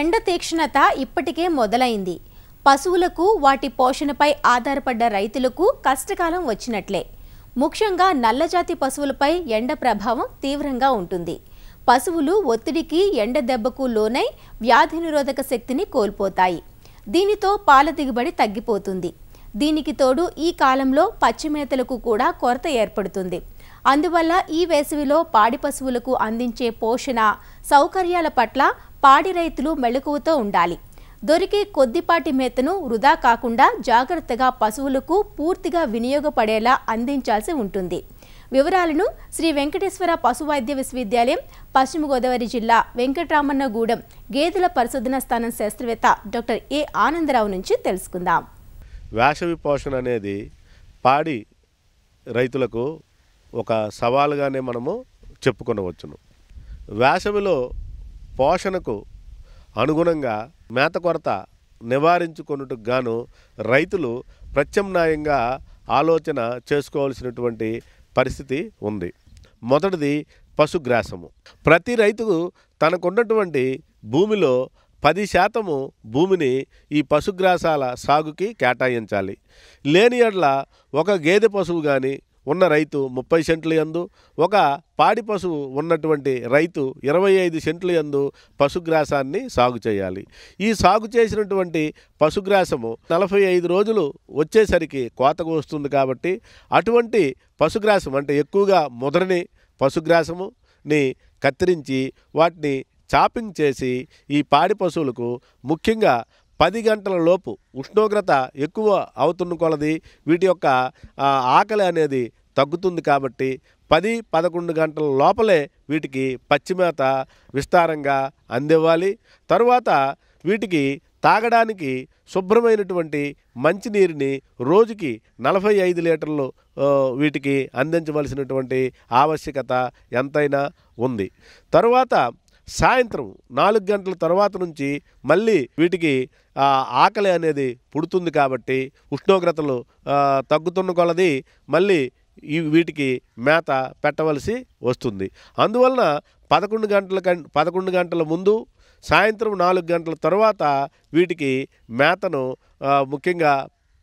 ఎండ తీక్షణత ఇప్పటికే మొదలైంది పశువులకు వాటి పోషణపై ఆధారపడ్డ రైతులకు కష్టకాలం వచ్చినట్లే ముఖ్యంగా నల్లజాతి పశువులపై ఎండ ప్రభావం తీవ్రంగా ఉంటుంది పశువులు ఒత్తిడికి ఎండ దెబ్బకు లోనై వ్యాధి నిరోధక శక్తిని కోల్పోతాయి దీనితో పాల దిగుబడి తగ్గిపోతుంది దీనికి తోడు ఈ కాలంలో పచ్చిమేతలకు కూడా కొరత ఏర్పడుతుంది అందువల్ల ఈ వేసవిలో పాడి పశువులకు అందించే పోషణ సౌకర్యాల పట్ల పాడి రైతులు మెళకువతో ఉండాలి దొరికే కొద్దిపాటి మేతను వృధా కాకుండా జాగ్రత్తగా పశువులకు పూర్తిగా వినియోగపడేలా అందించాల్సి ఉంటుంది వివరాలను శ్రీ వెంకటేశ్వర పశు వైద్య విశ్వవిద్యాలయం పశ్చిమ గోదావరి జిల్లా వెంకటరామన్నగూడెం గేదెల పరిశోధన స్థానం శాస్త్రవేత్త డాక్టర్ ఏ ఆనందరావు నుంచి తెలుసుకుందాం వేసవి పోషణ అనేది పాడి రైతులకు ఒక సవాలుగానే మనము చెప్పుకునవచ్చును వేసవిలో పోషణకు అనుగుణంగా మేత కొరత నివారించుకున్నట్టు గాను రైతులు ప్రత్యామ్నాయంగా ఆలోచన చేసుకోవాల్సినటువంటి పరిస్థితి ఉంది మొదటిది పశుగ్రాసము ప్రతి రైతుకు తనకున్నటువంటి భూమిలో పది శాతము భూమిని ఈ పశుగ్రాసాల సాగుకి కేటాయించాలి లేని ఎడ్ల ఒక గేదె పశువు కానీ ఉన్న రైతు ముప్పై సెంట్లు ఎందు ఒక పాడి పశువు ఉన్నటువంటి రైతు ఇరవై ఐదు సెంట్లు ఎందు పశుగ్రాసాన్ని సాగు చేయాలి ఈ సాగు చేసినటువంటి పశుగ్రాసము నలభై ఐదు రోజులు వచ్చేసరికి కోతకు వస్తుంది కాబట్టి అటువంటి పశుగ్రాసం అంటే ఎక్కువగా ముదరని పశుగ్రాసముని కత్తిరించి వాటిని చాపింగ్ చేసి ఈ పాడి పశువులకు ముఖ్యంగా పది గంటల లోపు ఉష్ణోగ్రత ఎక్కువ అవుతున్న కొలది వీటి యొక్క ఆకలి అనేది తగ్గుతుంది కాబట్టి పది పదకొండు గంటల లోపలే వీటికి పచ్చిమేత విస్తారంగా అందివ్వాలి తరువాత వీటికి తాగడానికి శుభ్రమైనటువంటి మంచినీరుని రోజుకి నలభై ఐదు లీటర్లు వీటికి అందించవలసినటువంటి ఆవశ్యకత ఎంతైనా ఉంది తరువాత సాయంత్రం నాలుగు గంటల తర్వాత నుంచి మళ్ళీ వీటికి ఆకలి అనేది పుడుతుంది కాబట్టి ఉష్ణోగ్రతలు తగ్గుతున్న కొలది మళ్ళీ ఈ వీటికి మేత పెట్టవలసి వస్తుంది అందువలన పదకొండు గంటల పదకొండు గంటల ముందు సాయంత్రం నాలుగు గంటల తర్వాత వీటికి మేతను ముఖ్యంగా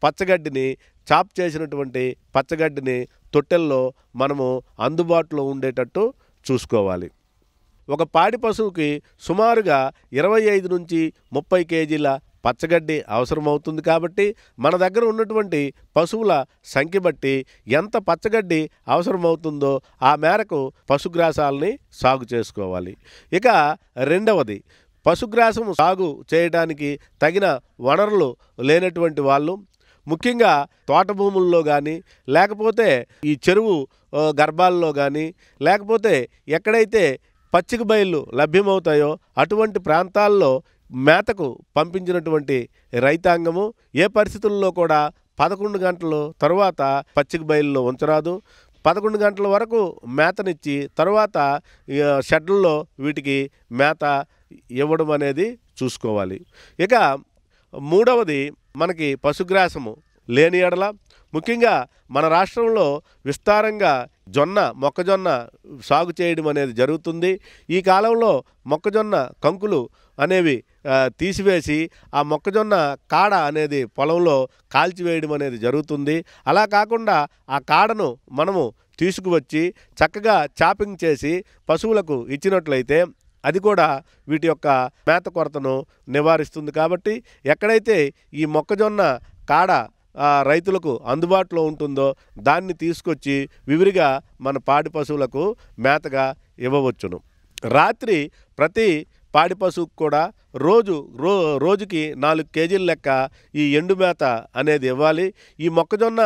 పచ్చగడ్డిని చాప్ చేసినటువంటి పచ్చగడ్డిని తొట్టెల్లో మనము అందుబాటులో ఉండేటట్టు చూసుకోవాలి ఒక పాడి పశువుకి సుమారుగా ఇరవై ఐదు నుంచి ముప్పై కేజీల పచ్చగడ్డి అవసరమవుతుంది కాబట్టి మన దగ్గర ఉన్నటువంటి పశువుల సంఖ్య బట్టి ఎంత పచ్చగడ్డి అవసరమవుతుందో ఆ మేరకు పశుగ్రాసాలని సాగు చేసుకోవాలి ఇక రెండవది పశుగ్రాసం సాగు చేయడానికి తగిన వనరులు లేనటువంటి వాళ్ళు ముఖ్యంగా తోట భూముల్లో కానీ లేకపోతే ఈ చెరువు గర్భాల్లో కానీ లేకపోతే ఎక్కడైతే పచ్చిక బయళ్ళు లభ్యమవుతాయో అటువంటి ప్రాంతాల్లో మేతకు పంపించినటువంటి రైతాంగము ఏ పరిస్థితుల్లో కూడా పదకొండు గంటలు తర్వాత పచ్చిక బయలులో ఉంచరాదు పదకొండు గంటల వరకు మేతనిచ్చి తర్వాత షెడ్లలో వీటికి మేత ఇవ్వడం అనేది చూసుకోవాలి ఇక మూడవది మనకి పశుగ్రాసము లేని ఎడల ముఖ్యంగా మన రాష్ట్రంలో విస్తారంగా జొన్న మొక్కజొన్న సాగు చేయడం అనేది జరుగుతుంది ఈ కాలంలో మొక్కజొన్న కంకులు అనేవి తీసివేసి ఆ మొక్కజొన్న కాడ అనేది పొలంలో కాల్చివేయడం అనేది జరుగుతుంది అలా కాకుండా ఆ కాడను మనము తీసుకువచ్చి చక్కగా చాపింగ్ చేసి పశువులకు ఇచ్చినట్లయితే అది కూడా వీటి యొక్క మేత కొరతను నివారిస్తుంది కాబట్టి ఎక్కడైతే ఈ మొక్కజొన్న కాడ రైతులకు అందుబాటులో ఉంటుందో దాన్ని తీసుకొచ్చి వివిరిగా మన పాడి పశువులకు మేతగా ఇవ్వవచ్చును రాత్రి ప్రతి పాడి పశువుకు కూడా రోజు రో రోజుకి నాలుగు కేజీల లెక్క ఈ ఎండు మేత అనేది ఇవ్వాలి ఈ మొక్కజొన్న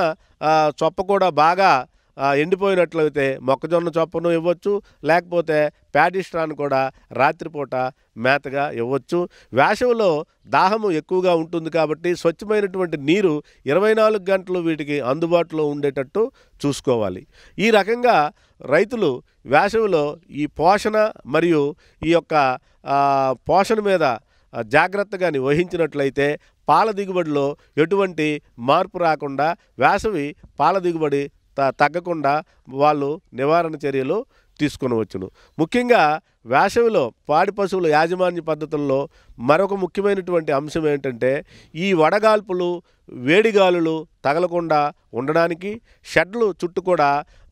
చొప్ప కూడా బాగా ఎండిపోయినట్లయితే మొక్కజొన్న చొప్పను ఇవ్వచ్చు లేకపోతే ప్యాడిస్ట్రాను కూడా రాత్రిపూట మేతగా ఇవ్వచ్చు వేసవిలో దాహము ఎక్కువగా ఉంటుంది కాబట్టి స్వచ్ఛమైనటువంటి నీరు ఇరవై నాలుగు గంటలు వీటికి అందుబాటులో ఉండేటట్టు చూసుకోవాలి ఈ రకంగా రైతులు వేసవిలో ఈ పోషణ మరియు ఈ యొక్క పోషణ మీద జాగ్రత్తగాని వహించినట్లయితే పాల దిగుబడిలో ఎటువంటి మార్పు రాకుండా వేసవి పాల దిగుబడి తగ్గకుండా వాళ్ళు నివారణ చర్యలు వచ్చును ముఖ్యంగా వేసవిలో పాడి పశువుల యాజమాన్య పద్ధతుల్లో మరొక ముఖ్యమైనటువంటి అంశం ఏంటంటే ఈ వడగాల్పులు వేడిగాలులు తగలకుండా ఉండడానికి షెడ్లు చుట్టూ కూడా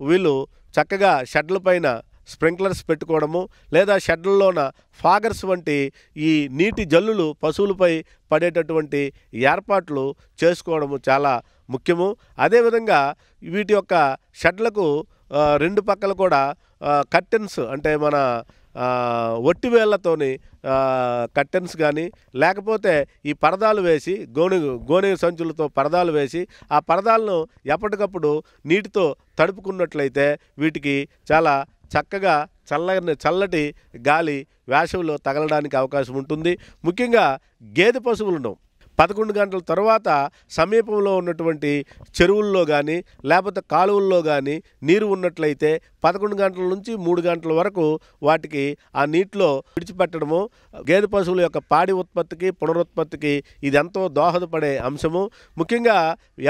వీళ్ళు చక్కగా షెడ్ల పైన స్ప్రింక్లర్స్ పెట్టుకోవడము లేదా షెడ్లలోన ఫాగర్స్ వంటి ఈ నీటి జల్లులు పశువులపై పడేటటువంటి ఏర్పాట్లు చేసుకోవడము చాలా ముఖ్యము అదేవిధంగా వీటి యొక్క షెడ్లకు రెండు పక్కల కూడా కర్టెన్స్ అంటే మన ఒట్టివేళ్లతోని కర్టెన్స్ కానీ లేకపోతే ఈ పరదాలు వేసి గోని గోని సంచులతో పరదాలు వేసి ఆ పరదాలను ఎప్పటికప్పుడు నీటితో తడుపుకున్నట్లయితే వీటికి చాలా చక్కగా చల్లని చల్లటి గాలి వేసవిలో తగలడానికి అవకాశం ఉంటుంది ముఖ్యంగా గేదె పశువులను పదకొండు గంటల తర్వాత సమీపంలో ఉన్నటువంటి చెరువుల్లో కానీ లేకపోతే కాలువల్లో కానీ నీరు ఉన్నట్లయితే పదకొండు గంటల నుంచి మూడు గంటల వరకు వాటికి ఆ నీటిలో విడిచిపెట్టడము గేదె పశువుల యొక్క పాడి ఉత్పత్తికి పునరుత్పత్తికి ఇది ఎంతో దోహదపడే అంశము ముఖ్యంగా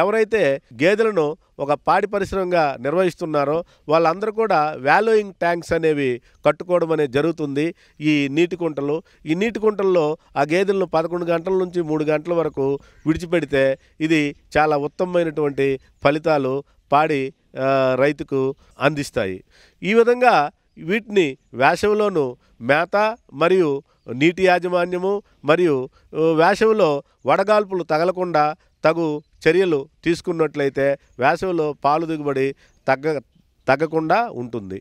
ఎవరైతే గేదెలను ఒక పాడి పరిశ్రమగా నిర్వహిస్తున్నారో వాళ్ళందరూ కూడా వ్యాలోయింగ్ ట్యాంక్స్ అనేవి కట్టుకోవడం అనేది జరుగుతుంది ఈ నీటి కుంటలు ఈ నీటి కుంటల్లో ఆ గేదెలను పదకొండు గంటల నుంచి మూడు గంటల వరకు విడిచిపెడితే ఇది చాలా ఉత్తమమైనటువంటి ఫలితాలు పాడి రైతుకు అందిస్తాయి ఈ విధంగా వీటిని వేసవిలోనూ మేత మరియు నీటి యాజమాన్యము మరియు వేసవిలో వడగాల్పులు తగలకుండా తగు చర్యలు తీసుకున్నట్లయితే వేసవిలో పాలు దిగుబడి తగ్గ తగ్గకుండా ఉంటుంది